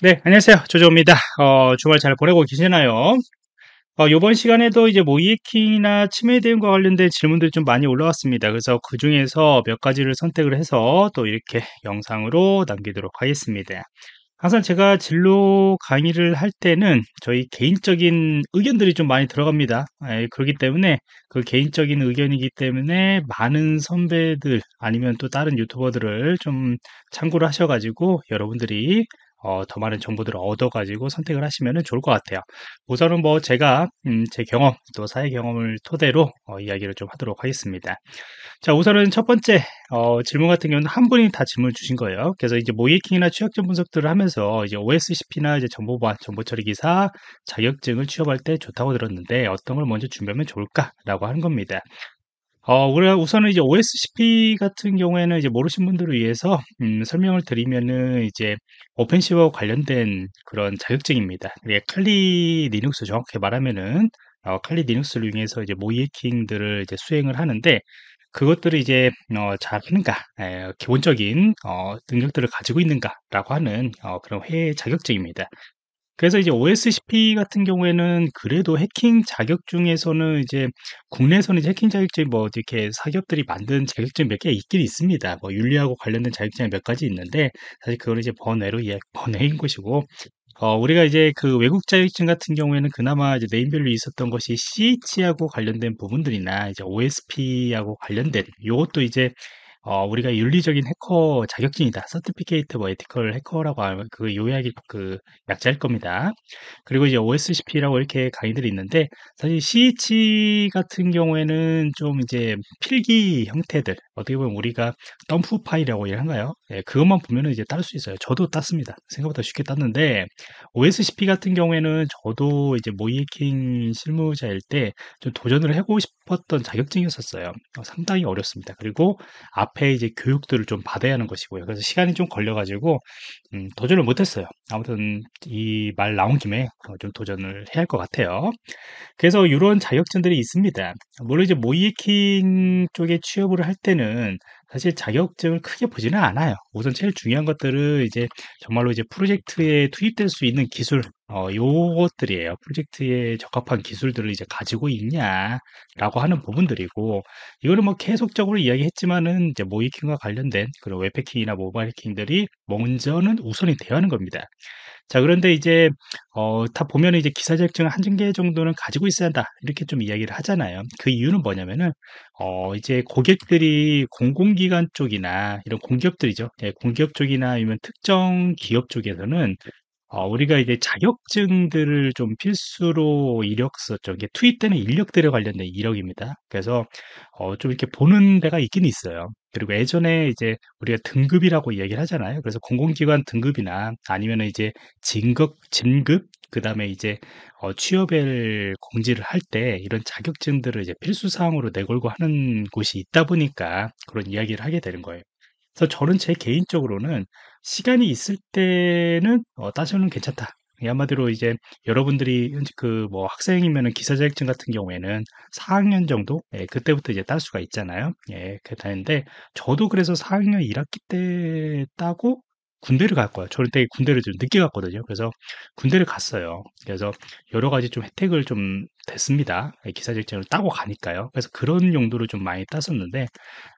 네, 안녕하세요. 조조입니다. 어, 주말 잘 보내고 계시나요? 어, 이번 시간에도 이제 모이에킹이나 치매 대응과 관련된 질문들이 좀 많이 올라왔습니다. 그래서 그 중에서 몇 가지를 선택을 해서 또 이렇게 영상으로 남기도록 하겠습니다. 항상 제가 진로 강의를 할 때는 저희 개인적인 의견들이 좀 많이 들어갑니다. 에, 예, 그렇기 때문에 그 개인적인 의견이기 때문에 많은 선배들 아니면 또 다른 유튜버들을 좀 참고를 하셔가지고 여러분들이 어, 더 많은 정보들을 얻어가지고 선택을 하시면 좋을 것 같아요. 우선은 뭐 제가 음, 제 경험 또 사회 경험을 토대로 어, 이야기를 좀 하도록 하겠습니다. 자 우선은 첫 번째 어, 질문 같은 경우는 한 분이 다 질문 을 주신 거예요. 그래서 이제 모이킹이나 취약점 분석들을 하면서 이제 OSCP나 이제 정보 보안, 정보 처리 기사 자격증을 취업할 때 좋다고 들었는데 어떤 걸 먼저 준비하면 좋을까라고 하는 겁니다. 어, 우리 우선은 이제 OSCP 같은 경우에는 이제 모르신 분들을 위해서 음, 설명을 드리면은 이제 오펜시버 관련된 그런 자격증입니다. 예, 칼리 리눅스 정확히 말하면은 어, 칼리 리눅스를 이용해서 이제 모이 해킹들을 이제 수행을 하는데 그것들을 이제 어, 잘하는가, 에, 예, 기본적인 어, 능력들을 가지고 있는가라고 하는 어, 그런 회 자격증입니다. 그래서 이제 OSCP 같은 경우에는 그래도 해킹 자격 중에서는 이제 국내에서는 이제 해킹 자격증 뭐 이렇게 사기업들이 만든 자격증 몇 개 있긴 있습니다. 뭐 윤리하고 관련된 자격증이 몇 가지 있는데 사실 그거는 이제 번외로 예, 번외인 것이고 어, 우리가 이제 그 외국 자격증 같은 경우에는 그나마 이제 네임별로 있었던 것이 CH하고 관련된 부분들이나 이제 OSP하고 관련된 이것도 이제 어, 우리가 윤리적인 해커 자격증이다. 서티피케이트 뭐 에티컬 해커라고 하면 그 요약이 그 약자일 겁니다. 그리고 이제 OSCP라고 이렇게 강의들이 있는데 사실 CH 같은 경우에는 좀 이제 필기 형태들 어떻게 보면 우리가 덤프 파일이라고 얘기한가요? 예, 그것만 보면 이제 딸 수 있어요. 저도 땄습니다. 생각보다 쉽게 땄는데 OSCP 같은 경우에는 저도 이제 모이킹 실무자일 때 좀 도전을 하고 싶었던 자격증이었었어요. 어, 상당히 어렵습니다. 그리고 앞에 이제 교육들을 좀 받아야 하는 것이고요. 그래서 시간이 좀 걸려가지고 음, 도전을 못했어요. 아무튼 이 말 나온 김에 좀 도전을 해야 할 것 같아요. 그래서 이런 자격증들이 있습니다. 물론 이제 모이킹 쪽에 취업을 할 때는 사실 자격증을 크게 보지는 않아요. 우선 제일 중요한 것들은 이제 정말로 이제 프로젝트에 투입될 수 있는 기술, 어, 요것들이에요. 프로젝트에 적합한 기술들을 이제 가지고 있냐라고 하는 부분들이고, 이거는 뭐 계속적으로 이야기했지만은 이제 모이킹과 관련된 그런 웹패킹이나 모바일 킹들이 먼저는 우선이 되어 야 하는 겁니다. 자, 그런데 이제, 어, 다 보면 이제 기사 자격증 한두 개 정도는 가지고 있어야 한다. 이렇게 좀 이야기를 하잖아요. 그 이유는 뭐냐면은, 어, 이제 고객들이 공공기관 쪽이나 이런 공기업들이죠. 예, 공기업 쪽이나 아니면 특정 기업 쪽에서는 어 우리가 이제 자격증들을 좀 필수로 이력서죠. 이 투입되는 인력들에 관련된 이력입니다. 그래서 어 좀 이렇게 보는 데가 있긴 있어요. 그리고 예전에 이제 우리가 등급이라고 얘기를 하잖아요. 그래서 공공기관 등급이나 아니면 이제 진급 진급 그다음에 이제 어 취업을 공지를 할 때 이런 자격증들을 이제 필수 사항으로 내걸고 하는 곳이 있다 보니까 그런 이야기를 하게 되는 거예요. 그래서 저는 제 개인적으로는 시간이 있을 때는 어, 따서는 괜찮다. 한마디로 이제 여러분들이 그 뭐 학생이면은 기사 자격증 같은 경우에는 4학년 정도 예, 그때부터 이제 딸 수가 있잖아요. 예, 그다는데 저도 그래서 4학년 1학기 때 따고 군대를 갈 거예요. 저는 되게 군대를 좀 늦게 갔거든요. 그래서 군대를 갔어요. 그래서 여러 가지 좀 혜택을 좀 됐습니다. 예, 기사 자격증을 따고 가니까요. 그래서 그런 용도로 좀 많이 땄었는데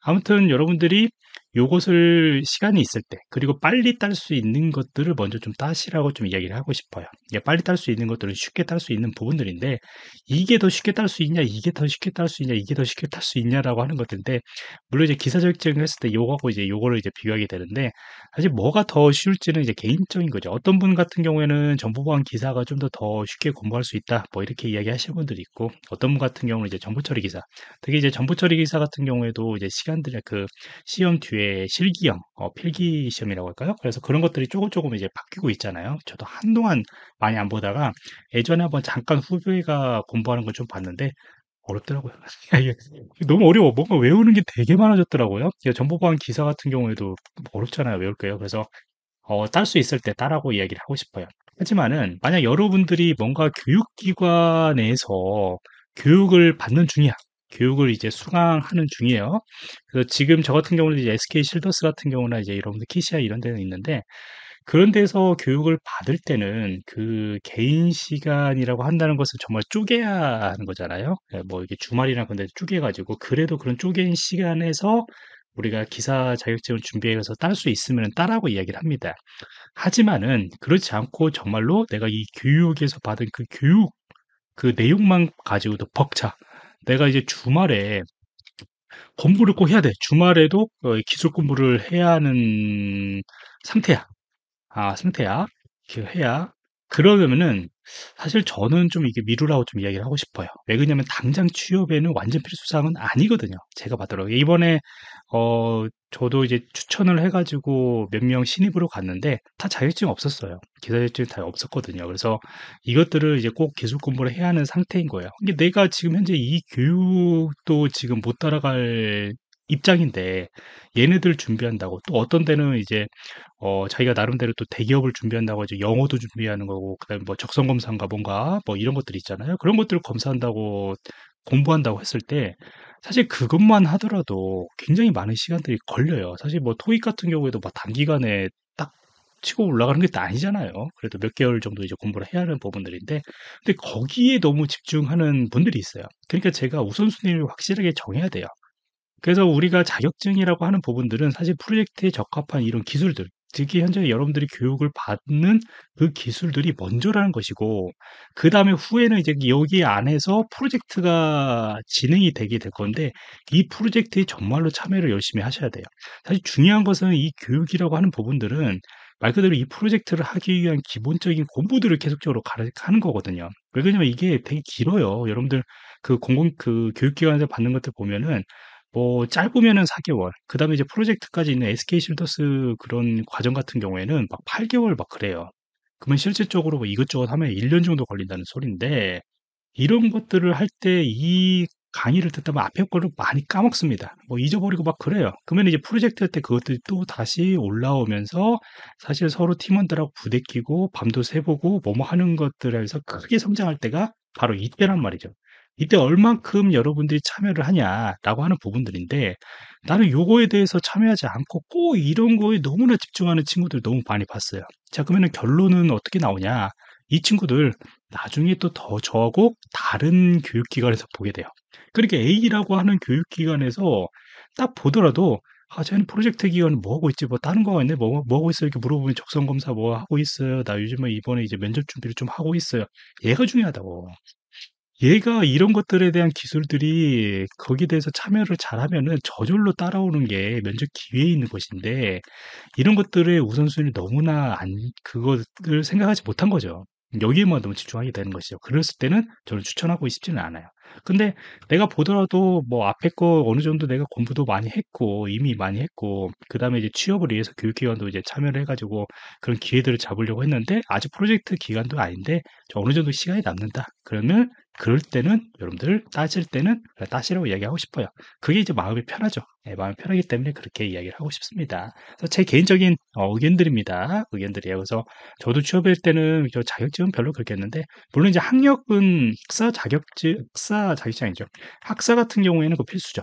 아무튼 여러분들이 요것을 시간이 있을 때 그리고 빨리 딸 수 있는 것들을 먼저 좀 따시라고 좀 이야기를 하고 싶어요. 빨리 딸 수 있는 것들은 쉽게 딸 수 있는 부분들인데 이게 더 쉽게 딸 수 있냐, 이게 더 쉽게 딸 수 있냐, 이게 더 쉽게 딸 수 있냐라고 하는 것인데 들 물론 이제 기사적증을 했을 때 요거하고 이제 요거를 이제 비교하게 되는데 사실 뭐가 더 쉬울지는 이제 개인적인 거죠. 어떤 분 같은 경우에는 정보 보안 기사가 좀 더더 더 쉽게 공부할 수 있다, 뭐 이렇게 이야기하시는 분들이 있고 어떤 분 같은 경우는 이제 정보 처리 기사, 특히 이제 정보 처리 기사 같은 경우에도 이제 시간들의그 시험 뒤에 위주 실기형, 어, 필기 시험이라고 할까요? 그래서 그런 것들이 조금 조금 이제 바뀌고 있잖아요. 저도 한동안 많이 안 보다가 예전에 한번 잠깐 후배가 공부하는 걸 좀 봤는데 어렵더라고요. 너무 어려워. 뭔가 외우는 게 되게 많아졌더라고요. 정보보안 기사 같은 경우에도 어렵잖아요. 외울 거예요. 그래서 어, 딸 수 있을 때 따라고 이야기를 하고 싶어요. 하지만은 만약 여러분들이 뭔가 교육기관에서 교육을 받는 중이야. 교육을 이제 수강하는 중이에요. 그래서 지금 저 같은 경우는 이제 SK 실더스 같은 경우나 이제 여러분들 키시아 이런 데는 있는데 그런 데서 교육을 받을 때는 그 개인 시간이라고 한다는 것은 정말 쪼개야 하는 거잖아요. 예, 뭐 이게 주말이나 그런데 쪼개가지고 그래도 그런 쪼갠 시간에서 우리가 기사 자격증을 준비해서 딸 수 있으면 딸라고 이야기를 합니다. 하지만은 그렇지 않고 정말로 내가 이 교육에서 받은 그 교육 그 내용만 가지고도 벅차 내가 이제 주말에 공부를 꼭 해야 돼. 주말에도 어, 기술 공부를 해야 하는 상태야. 아, 상태야. 이렇게 해야. 그러면은 사실 저는 좀 이게 미루라고 좀 이야기를 하고 싶어요. 왜 그러냐면 당장 취업에는 완전 필수사항은 아니거든요. 제가 봤더라고요. 이번에 어, 저도 이제 추천을 해가지고 몇 명 신입으로 갔는데 다 자격증 없었어요. 기사 자격증 다 없었거든요. 그래서 이것들을 이제 꼭 계속 공부를 해야 하는 상태인 거예요. 이게 내가 지금 현재 이 교육도 지금 못 따라갈 입장인데 얘네들 준비한다고 또 어떤 데는 이제 어 자기가 나름대로 또 대기업을 준비한다고 이제 영어도 준비하는 거고 그다음에 뭐 적성 검사인가 뭔가 뭐 이런 것들 있잖아요 그런 것들을 검사한다고 공부한다고 했을 때 사실 그것만 하더라도 굉장히 많은 시간들이 걸려요. 사실 뭐 토익 같은 경우에도 막 뭐 단기간에 딱 치고 올라가는 게 아니잖아요. 그래도 몇 개월 정도 이제 공부를 해야 하는 부분들인데, 근데 거기에 너무 집중하는 분들이 있어요. 그러니까 제가 우선순위를 확실하게 정해야 돼요. 그래서 우리가 자격증이라고 하는 부분들은 사실 프로젝트에 적합한 이런 기술들, 특히 현재 여러분들이 교육을 받는 그 기술들이 먼저라는 것이고 그 다음에 후에는 이제 여기 안에서 프로젝트가 진행이 되게 될 건데 이 프로젝트에 정말로 참여를 열심히 하셔야 돼요. 사실 중요한 것은 이 교육이라고 하는 부분들은 말 그대로 이 프로젝트를 하기 위한 기본적인 공부들을 계속적으로 하는 거거든요. 왜 그러냐면 이게 되게 길어요. 여러분들 그 공공 그 교육기관에서 받는 것들 보면은 뭐 짧으면은 4개월, 그 다음에 이제 프로젝트까지 있는 SK 실더스 그런 과정 같은 경우에는 막 8개월 막 그래요. 그러면 실질적으로 뭐 이것저것 하면 1년 정도 걸린다는 소리인데 이런 것들을 할 때 이 강의를 듣다면 보 앞에 거를 많이 까먹습니다. 뭐 잊어버리고 막 그래요. 그러면 이제 프로젝트 때 그것들이 또 다시 올라오면서 사실 서로 팀원들하고 부대끼고 밤도 새보고 뭐 뭐 하는 것들에서 크게 성장할 때가 바로 이때란 말이죠. 이때 얼만큼 여러분들이 참여를 하냐라고 하는 부분들인데 나는 요거에 대해서 참여하지 않고 꼭 이런 거에 너무나 집중하는 친구들 너무 많이 봤어요. 자 그러면 결론은 어떻게 나오냐? 이 친구들 나중에 또 더 저하고 다른 교육기관에서 보게 돼요. 그러니까 A라고 하는 교육기관에서 딱 보더라도 아, 쟤는 프로젝트 기관뭐 하고 있지? 뭐 다른 거가 있네? 뭐, 뭐 하고 있어? 이렇게 물어보면 적성 검사 뭐 하고 있어요? 나 요즘에 이번에 이제 면접 준비를 좀 하고 있어요. 얘가 중요하다고. 얘가 이런 것들에 대한 기술들이 거기에 대해서 참여를 잘하면은 저절로 따라오는 게 면접 기회에 있는 것인데 이런 것들의 우선순위를 너무나 안 그것을 생각하지 못한 거죠. 여기에만 너무 집중하게 되는 것이죠. 그랬을 때는 저는 추천하고 싶지는 않아요. 근데 내가 보더라도 뭐 앞에 거 어느 정도 내가 공부도 많이 했고 이미 많이 했고 그 다음에 이제 취업을 위해서 교육기관도 이제 참여를 해가지고 그런 기회들을 잡으려고 했는데 아직 프로젝트 기간도 아닌데 어느 정도 시간이 남는다. 그러면 그럴 때는 여러분들 따질 때는 따시라고 이야기하고 싶어요. 그게 이제 마음이 편하죠. 네, 마음이 편하기 때문에 그렇게 이야기를 하고 싶습니다. 그래서 제 개인적인 어, 의견들입니다. 의견들이에요. 그래서 저도 취업할 때는 저 자격증은 별로 그렇게 했는데 물론 이제 학력은 학사 자격증, 학사 자격증이죠. 학사 같은 경우에는 그 필수죠.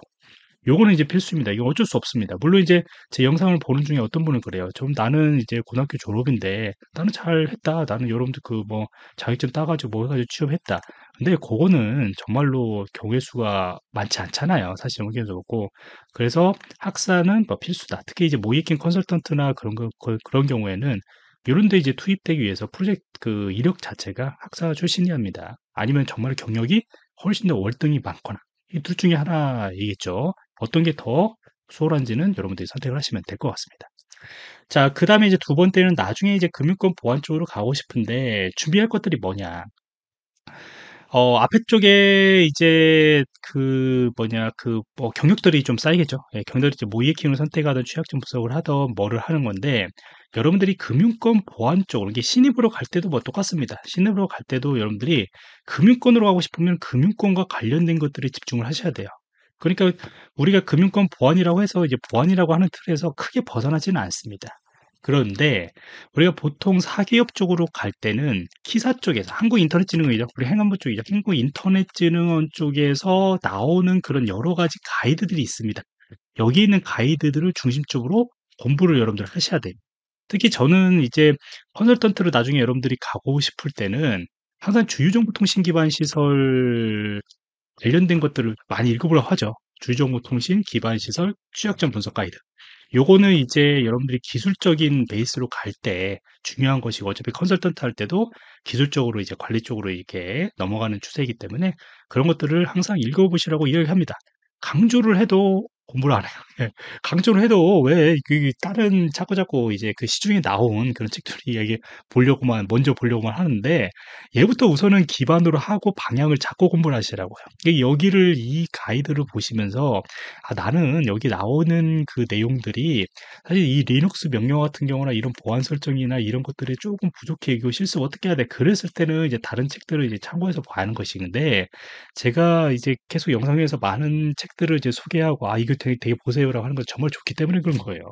요거는 이제 필수입니다. 이거 어쩔 수 없습니다. 물론 이제 제 영상을 보는 중에 어떤 분은 그래요. 좀 나는 이제 고등학교 졸업인데 나는 잘 했다. 나는 여러분들 그 뭐 자격증 따가지고 뭐 해가지고 취업했다. 근데 그거는 정말로 경우의 수가 많지 않잖아요. 사실 의견도 없고. 그래서 학사는 뭐 필수다. 특히 이제 모이킹 컨설턴트나 그런 거, 그런 경우에는 이런 데 이제 투입되기 위해서 프로젝트 그 이력 자체가 학사 출신이 합니다. 아니면 정말 경력이 훨씬 더 월등히 많거나 이 둘 중에 하나이겠죠. 어떤 게 더 수월한지는 여러분들이 선택을 하시면 될 것 같습니다. 자, 그 다음에 이제 두 번째는 나중에 이제 금융권 보안 쪽으로 가고 싶은데 준비할 것들이 뭐냐. 어, 앞에 쪽에 이제 그 뭐냐 그 뭐 경력들이 좀 쌓이겠죠. 예, 경력들이 모이에킹을 선택하던 취약점 분석을 하던 뭐를 하는 건데 여러분들이 금융권 보안 쪽으로 이게 신입으로 갈 때도 뭐 똑같습니다. 신입으로 갈 때도 여러분들이 금융권으로 가고 싶으면 금융권과 관련된 것들을 집중을 하셔야 돼요. 그러니까 우리가 금융권 보안이라고 해서 이제 보안이라고 하는 틀에서 크게 벗어나지는 않습니다. 그런데 우리가 보통 사기업 쪽으로 갈 때는 키사 쪽에서 한국인터넷진흥원이죠. 우리 행안부 쪽이죠. 한국인터넷진흥원 쪽에서 나오는 그런 여러 가지 가이드들이 있습니다. 여기 있는 가이드들을 중심적으로 공부를 여러분들 하셔야 됩니다. 특히 저는 이제 컨설턴트로 나중에 여러분들이 가고 싶을 때는 항상 주유정보통신기반 시설 관련된 것들을 많이 읽어보려고 하죠. 주유정보통신 기반 시설 취약점 분석 가이드. 요거는 이제 여러분들이 기술적인 베이스로 갈 때 중요한 것이고 어차피 컨설턴트 할 때도 기술적으로 이제 관리 쪽으로 이렇게 넘어가는 추세이기 때문에 그런 것들을 항상 읽어보시라고 이야기합니다. 강조를 해도 공부를 안 해요. 예. 강조를 해도 왜그 다른 자꾸 자꾸 이제 그 시중에 나온 그런 책들이 이게 보려고만 먼저 보려고만 하는데 얘부터 우선은 기반으로 하고 방향을 잡고 공부를 하시라고요. 여기를 이 가이드를 보시면서 아 나는 여기 나오는 그 내용들이 사실 이 리눅스 명령 같은 경우나 이런 보안 설정이나 이런 것들이 조금 부족해 이거 실습 어떻게 해야 돼? 그랬을 때는 이제 다른 책들을 이제 참고해서 봐는 야하 것이는데 있 제가 이제 계속 영상에서 많은 책들을 이제 소개하고 아 이거 되게, 되게 보세요라고 하는 건 정말 좋기 때문에 그런 거예요.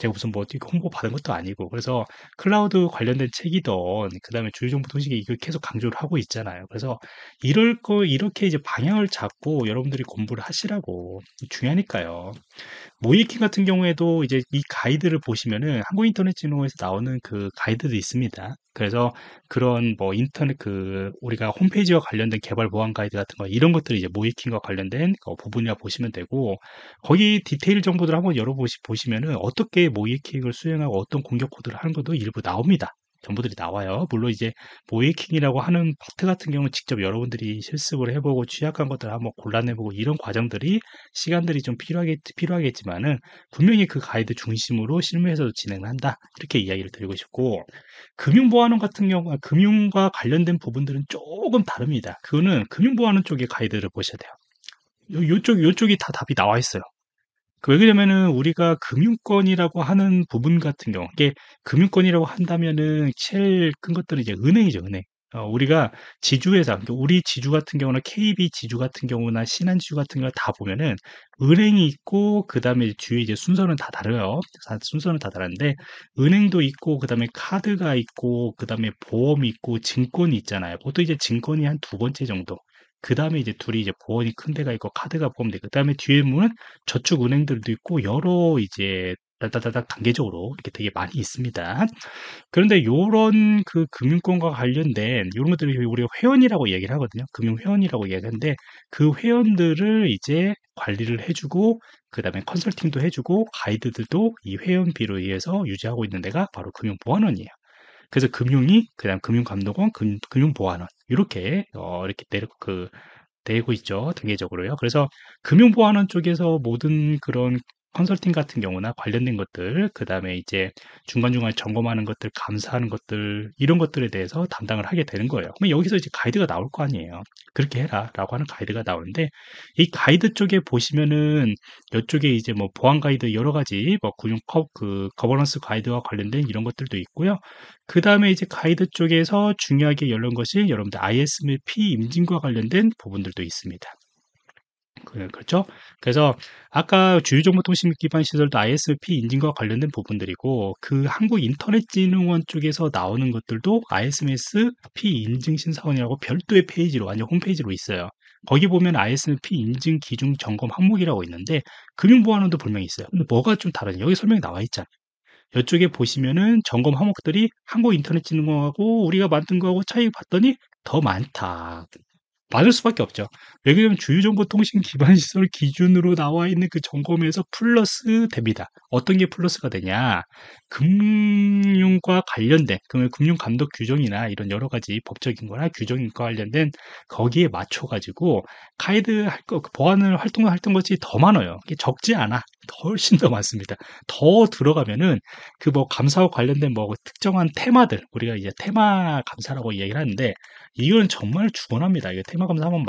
제가 무슨 뭐 홍보 받은 것도 아니고 그래서 클라우드 관련된 책이든 그다음에 주요정보 통신이 이걸 계속 강조를 하고 있잖아요. 그래서 이럴 거 이렇게 이제 방향을 잡고 여러분들이 공부를 하시라고 중요하니까요. 모이킹 같은 경우에도 이제 이 가이드를 보시면은 한국인터넷진흥에서 나오는 그 가이드도 있습니다. 그래서 그런 뭐 인터넷 그 우리가 홈페이지와 관련된 개발 보안 가이드 같은 거 이런 것들이 이제 모이킹과 관련된 그 부분이라 보시면 되고 거기 디테일 정보들 한번 열어보시면은 어떻게 모이킹을 수행하고 어떤 공격 코드를 하는 것도 일부 나옵니다. 정보들이 나와요. 물론 이제 모이킹이라고 하는 파트 같은 경우는 직접 여러분들이 실습을 해보고 취약한 것들을 한번 골라내보고 이런 과정들이 시간들이 좀 필요하겠, 필요하겠지만은 분명히 그 가이드 중심으로 실무에서도 진행을 한다. 이렇게 이야기를 드리고 싶고 금융보안원 같은 경우 아, 금융과 관련된 부분들은 조금 다릅니다. 그거는 금융보안원 쪽의 가이드를 보셔야 돼요. 요, 쪽 요쪽이 다 답이 나와 있어요. 그 왜 그러냐면은 우리가 금융권이라고 하는 부분 같은 경우, 이게 금융권이라고 한다면은 제일 큰 것들은 이제 은행이죠, 은행. 어, 우리가 지주회사, 그러니까 우리 지주 같은 경우나 KB 지주 같은 경우나 신한 지주 같은 걸 다 보면은 은행이 있고 그 다음에 주에 위 이제 순서는 다 다르요. 순서는 다 다른데 은행도 있고 그 다음에 카드가 있고 그 다음에 보험이 있고 증권이 있잖아요. 보통 이제 증권이 한 두 번째 정도. 그 다음에 이제 둘이 이제 보험이 큰 데가 있고 카드가 보험대 그 다음에 뒤에 문은 저축은행들도 있고 여러 이제 따다다닥 단계적으로 이렇게 되게 많이 있습니다. 그런데 요런 그 금융권과 관련된 이런 것들을 우리가 회원이라고 얘기를 하거든요. 금융회원이라고 얘기하는데 그 회원들을 이제 관리를 해주고 그 다음에 컨설팅도 해주고 가이드들도 이 회원비로 인해서 유지하고 있는 데가 바로 금융보안원이에요. 그래서 금융이 그다음 금융감독원, 금, 금융보안원 이렇게 어, 이렇게 내려 그 되고 있죠. 단계적으로요. 그래서 금융보안원 쪽에서 모든 그런 컨설팅 같은 경우나 관련된 것들, 그 다음에 이제 중간중간 점검하는 것들, 감사하는 것들, 이런 것들에 대해서 담당을 하게 되는 거예요. 그럼 여기서 이제 가이드가 나올 거 아니에요. 그렇게 해라. 라고 하는 가이드가 나오는데, 이 가이드 쪽에 보시면은, 이쪽에 이제 뭐 보안 가이드 여러 가지, 뭐 군용 컵, 그, 거버넌스 가이드와 관련된 이런 것들도 있고요. 그 다음에 이제 가이드 쪽에서 중요하게 열린 것이 여러분들 IS 및 P 임진과 관련된 부분들도 있습니다. 그렇죠? 그래서 아까 주요정보통신 기반 시설도 ISP 인증과 관련된 부분들이고 그 한국인터넷진흥원 쪽에서 나오는 것들도 ISMSP 인증 신사원이라고 별도의 페이지로 완전 홈페이지로 있어요. 거기 보면 i s p 인증 기준 점검 항목이라고 있는데 금융보안원도 분명히 있어요. 근데 뭐가 좀다른지 여기 설명이 나와 있잖아요. 이쪽에 보시면은 점검 항목들이 한국인터넷진흥원하고 우리가 만든 거하고 차이 봤더니 더 많다. 맞을 수밖에 없죠. 왜그러냐면 주요정보통신 기반 시설 기준으로 나와 있는 그 점검에서 플러스 됩니다. 어떤 게 플러스가 되냐? 금융과 관련된 그 금융 감독 규정이나 이런 여러 가지 법적인거나 규정과 관련된 거기에 맞춰 가지고 가이드 할거 보안을 활동을 했던 것이 더 많아요. 적지 않아 훨씬 더 많습니다. 더 들어가면은 그 뭐 감사와 관련된 뭐 그 특정한 테마들 우리가 이제 테마 감사라고 얘기를 하는데 이건 정말 주어합니다 이게 테마 감사 한번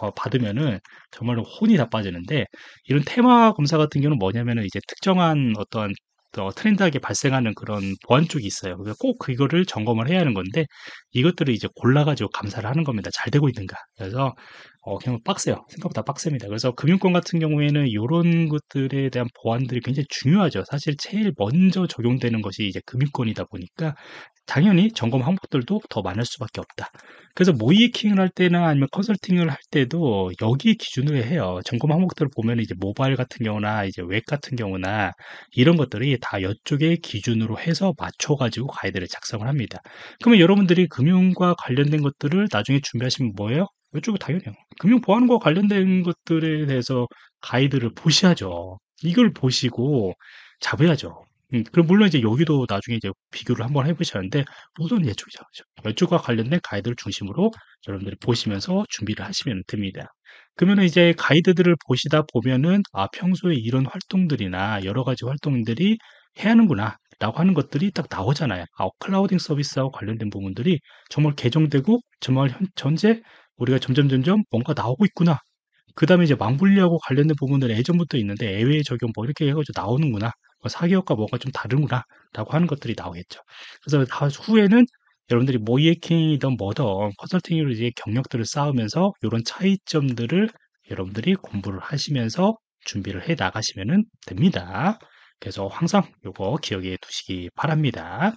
어, 받으면은 정말로 혼이 다 빠지는데 이런 테마 검사 같은 경우는 뭐냐면은 이제 특정한 어떠한 어, 트렌드하게 발생하는 그런 보안 쪽이 있어요. 그래서 꼭 그거를 점검을 해야 하는 건데 이것들을 이제 골라가지고 감사를 하는 겁니다. 잘 되고 있는가. 그래서 어, 그냥 빡세요. 생각보다 빡셉니다. 그래서 금융권 같은 경우에는 이런 것들에 대한 보안들이 굉장히 중요하죠. 사실 제일 먼저 적용되는 것이 이제 금융권이다 보니까 당연히 점검 항목들도 더 많을 수밖에 없다. 그래서 모이킹을 할 때나 아니면 컨설팅을 할 때도 여기 기준으로 해요. 점검 항목들을 보면 이제 모바일 같은 경우나 이제 웹 같은 경우나 이런 것들이 다 이쪽에 기준으로 해서 맞춰가지고 가이드를 작성을 합니다. 그러면 여러분들이 금융과 관련된 것들을 나중에 준비하시면 뭐예요? 이쪽은 당연해요. 금융 보안과 관련된 것들에 대해서 가이드를 보시야죠 이걸 보시고 잡아야죠. 음, 그럼 물론 이제 여기도 나중에 이제 비교를 한번 해보셨는데 우선 예측이죠. 예측과 그렇죠. 관련된 가이드를 중심으로 여러분들이 보시면서 준비를 하시면 됩니다. 그러면 이제 가이드들을 보시다 보면은 아 평소에 이런 활동들이나 여러 가지 활동들이 해야 하는구나 라고 하는 것들이 딱 나오잖아요. 아, 클라우딩 서비스와 관련된 부분들이 정말 개정되고 정말 현, 현재 우리가 점점 점점 뭔가 나오고 있구나. 그 다음에 이제 망불리하고 관련된 부분들은 예전부터 있는데 애외 적용 뭐 이렇게 해가지고 나오는구나. 뭐 사기업과 뭐가 좀 다르구나. 라고 하는 것들이 나오겠죠. 그래서 다 후에는 여러분들이 모이에킹이든 뭐든 컨설팅으로 이제 경력들을 쌓으면서 이런 차이점들을 여러분들이 공부를 하시면서 준비를 해 나가시면 됩니다. 그래서 항상 이거 기억해 두시기 바랍니다.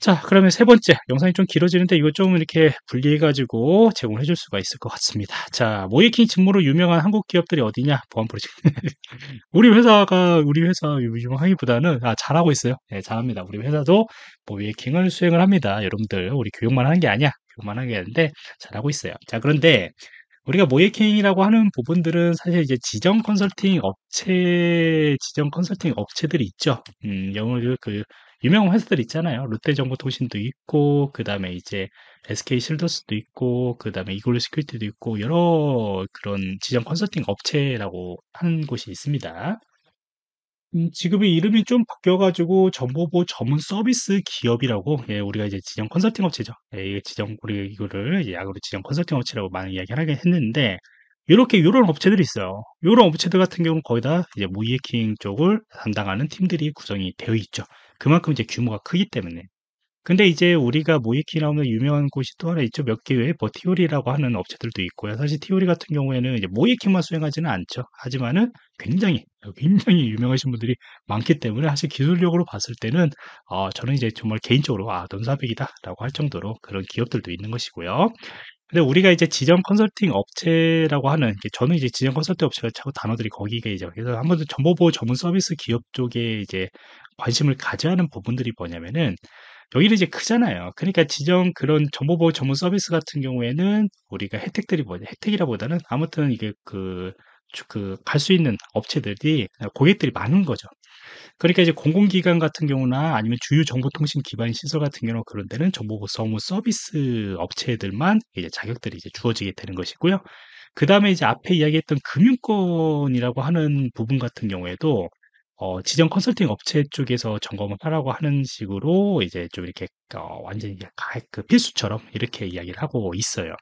자 그러면 세 번째 영상이 좀 길어지는데 이거 좀 이렇게 분리해가지고 제공해 줄 수가 있을 것 같습니다 자 모이킹 직무로 유명한 한국 기업들이 어디냐 보안 프로젝트 우리 회사가 우리 회사 유명하기보다는 아 잘하고 있어요 네, 잘합니다 우리 회사도 모이킹을 수행을 합니다 여러분들 우리 교육만 하는 게 아니야 교육만 하는 게 아닌데 잘하고 있어요 자 그런데 우리가 모예인이라고 하는 부분들은 사실 이제 지정 컨설팅 업체, 지정 컨설팅 업체들이 있죠. 음, 영어그 유명 회사들 있잖아요. 롯데정보통신도 있고, 그 다음에 이제 SK 실더스도 있고, 그 다음에 이글루 시큐리티도 있고, 여러 그런 지정 컨설팅 업체라고 하는 곳이 있습니다. 음, 지금이 이름이 좀 바뀌어 가지고 정보보 전문 서비스 기업이라고 예 우리가 이제 지정 컨설팅 업체죠. 예 지정 우리 이거를 이 약으로 지정 컨설팅 업체라고 많은 이야기를 하긴 했는데 이렇게이런 업체들이 있어요. 이런 업체들 같은 경우는 거의 다 이제 모이해킹 쪽을 담당하는 팀들이 구성이 되어 있죠. 그만큼 이제 규모가 크기 때문에. 근데 이제 우리가 모이키 나오는 유명한 곳이 또 하나 있죠. 몇개의에티오리라고 뭐 하는 업체들도 있고요. 사실 티오리 같은 경우에는 이제 모이키만 수행하지는 않죠. 하지만은 굉장히 굉장히 유명하신 분들이 많기 때문에 사실 기술력으로 봤을 때는 어, 저는 이제 정말 개인적으로 아넌사벽이다라고할 정도로 그런 기업들도 있는 것이고요. 근데 우리가 이제 지정 컨설팅 업체라고 하는 저는 이제 지정 컨설팅 업체가 자꾸 단어들이 거기가 이제 그래서 한 번 더 정보 보호 전문 서비스 기업 쪽에 이제 관심을 가져야 하는 부분들이 뭐냐면은 여기는 이제 크잖아요. 그러니까 지정 그런 정보보호 전문 서비스 같은 경우에는 우리가 혜택들이 뭐냐, 혜택이라보다는 아무튼 이게 그, 그, 갈 수 있는 업체들이, 아, 고객들이 많은 거죠. 그러니까 이제 공공기관 같은 경우나 아니면 주요 정보통신 기반 시설 같은 경우 그런 데는 정보보호 서비스 업체들만 이제 자격들이 이제 주어지게 되는 것이고요. 그 다음에 이제 앞에 이야기했던 금융권이라고 하는 부분 같은 경우에도 어 지정 컨설팅 업체 쪽에서 점검을 하라고 하는 식으로 이제 좀 이렇게 어 완전히 가, 그 필수처럼 이렇게 이야기를 하고 있어요.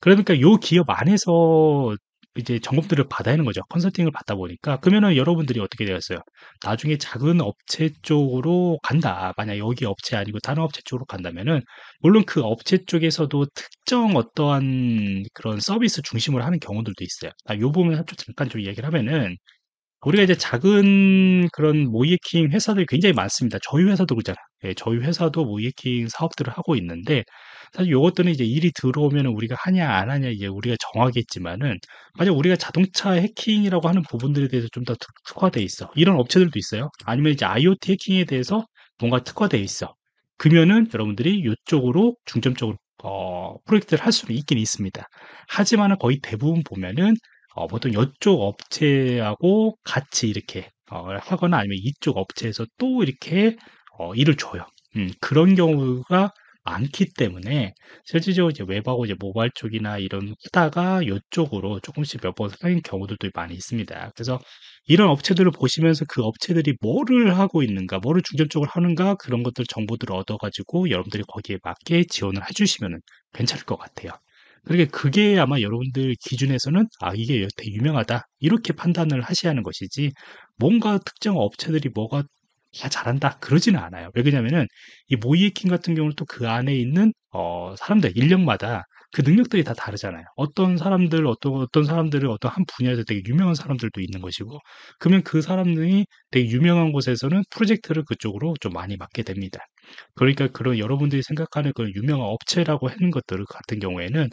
그러니까 요 기업 안에서 이제 점검들을 받아야 하는 거죠. 컨설팅을 받다 보니까. 그러면은 여러분들이 어떻게 되었어요? 나중에 작은 업체 쪽으로 간다. 만약 여기 업체 아니고 다른 업체 쪽으로 간다면은, 물론 그 업체 쪽에서도 특정 어떠한 그런 서비스 중심으로 하는 경우들도 있어요. 아, 요 부분 잠깐 좀이야기를 하면은, 우리가 이제 작은 그런 모이킹 회사들이 굉장히 많습니다. 저희 회사도 그렇잖아. 예, 저희 회사도 모이킹 사업들을 하고 있는데 사실 요것들은 이제 일이 들어오면 우리가 하냐 안 하냐 이제 우리가 정하겠지만은 만약 우리가 자동차 해킹이라고 하는 부분들에 대해서 좀 더특화되어 있어. 이런 업체들도 있어요. 아니면 이제 IoT 해킹에 대해서 뭔가 특화되어 있어. 그러면은 여러분들이 이쪽으로 중점적으로 어, 프로젝트를 할 수는 있긴 있습니다. 하지만 은 거의 대부분 보면은 어, 보통 이쪽 업체하고 같이 이렇게 어, 하거나 아니면 이쪽 업체에서 또 이렇게 어, 일을 줘요. 음, 그런 경우가 많기 때문에 실질적으로 이제 웹하고 이제 모바일 쪽이나 이런 하다가 이쪽으로 조금씩 몇 번 사귄 경우들도 많이 있습니다. 그래서 이런 업체들을 보시면서 그 업체들이 뭐를 하고 있는가, 뭐를 중점적으로 하는가 그런 것들 정보들을 얻어가지고 여러분들이 거기에 맞게 지원을 해주시면 괜찮을 것 같아요. 그러니까 그게 아마 여러분들 기준에서는 아 이게 되게 유명하다 이렇게 판단을 하셔야 하는 것이지 뭔가 특정 업체들이 뭐가 다 잘한다 그러지는 않아요. 왜 그러냐면은 이 모이에킹 같은 경우는 또 그 안에 있는 어 사람들 인력마다 그 능력들이 다 다르잖아요. 어떤 사람들 어떤 어떤 사람들은 어떤 한 분야에서 되게 유명한 사람들도 있는 것이고 그러면 그 사람들이 되게 유명한 곳에서는 프로젝트를 그쪽으로 좀 많이 맡게 됩니다. 그러니까 그런 여러분들이 생각하는 그런 유명한 업체라고 하는 것들 같은 경우에는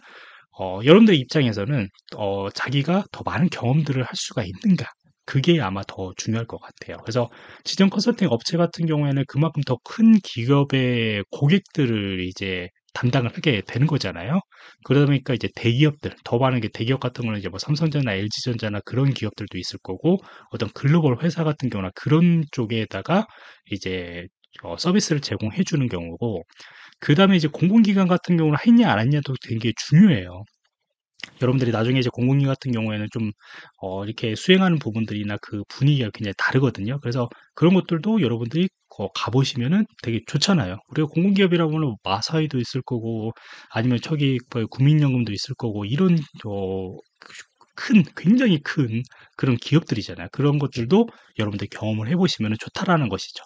어, 여러분들 입장에서는 어, 자기가 더 많은 경험들을 할 수가 있는가 그게 아마 더 중요할 것 같아요. 그래서 지정 컨설팅 업체 같은 경우에는 그만큼 더 큰 기업의 고객들을 이제 담당을 하게 되는 거잖아요. 그러다 보니까 이제 대기업들, 더 많은 게 대기업 같은 거는 이제 뭐 삼성전자나 LG전자나 그런 기업들도 있을 거고, 어떤 글로벌 회사 같은 경우나 그런 쪽에다가 이제 어, 서비스를 제공해 주는 경우고 그 다음에 이제 공공기관 같은 경우는 했냐 안 했냐도 되게 중요해요. 여러분들이 나중에 이제 공공기 관 같은 경우에는 좀 어, 이렇게 수행하는 부분들이나 그 분위기가 굉장히 다르거든요. 그래서 그런 것들도 여러분들이 어, 가보시면은 되게 좋잖아요. 우리가 공공기업이라고 하면 뭐 마사이도 있을 거고 아니면 저기 국민연금도 뭐 있을 거고 이런 어, 큰 굉장히 큰 그런 기업들이잖아요. 그런 것들도 여러분들 경험을 해보시면 좋다라는 것이죠.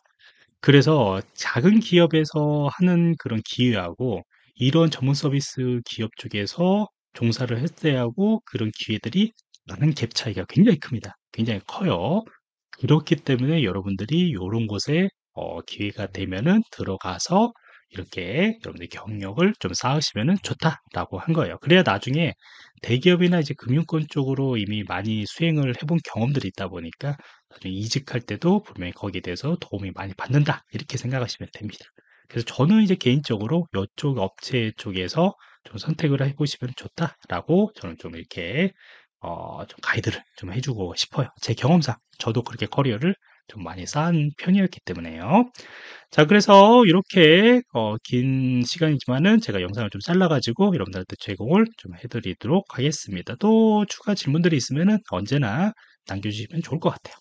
그래서 작은 기업에서 하는 그런 기회하고 이런 전문 서비스 기업 쪽에서 종사를 했어야하고 그런 기회들이 나는 갭 차이가 굉장히 큽니다. 굉장히 커요. 그렇기 때문에 여러분들이 이런 곳에 어, 기회가 되면은 들어가서 이렇게 여러분들 경력을 좀 쌓으시면은 좋다라고 한 거예요. 그래야 나중에 대기업이나 이제 금융권 쪽으로 이미 많이 수행을 해본 경험들이 있다 보니까 나중에 이직할 때도 분명히 거기에 대해서 도움이 많이 받는다 이렇게 생각하시면 됩니다. 그래서 저는 이제 개인적으로 이쪽 업체 쪽에서 좀 선택을 해보시면 좋다라고 저는 좀 이렇게 어, 좀 가이드를 좀 해주고 싶어요. 제 경험상 저도 그렇게 커리어를 좀 많이 쌓은 편이었기 때문에요. 자, 그래서 이렇게 어, 긴 시간이지만은 제가 영상을 좀 잘라가지고 여러분들한테 제공을 좀 해드리도록 하겠습니다. 또 추가 질문들이 있으면은 언제나 남겨주시면 좋을 것 같아요.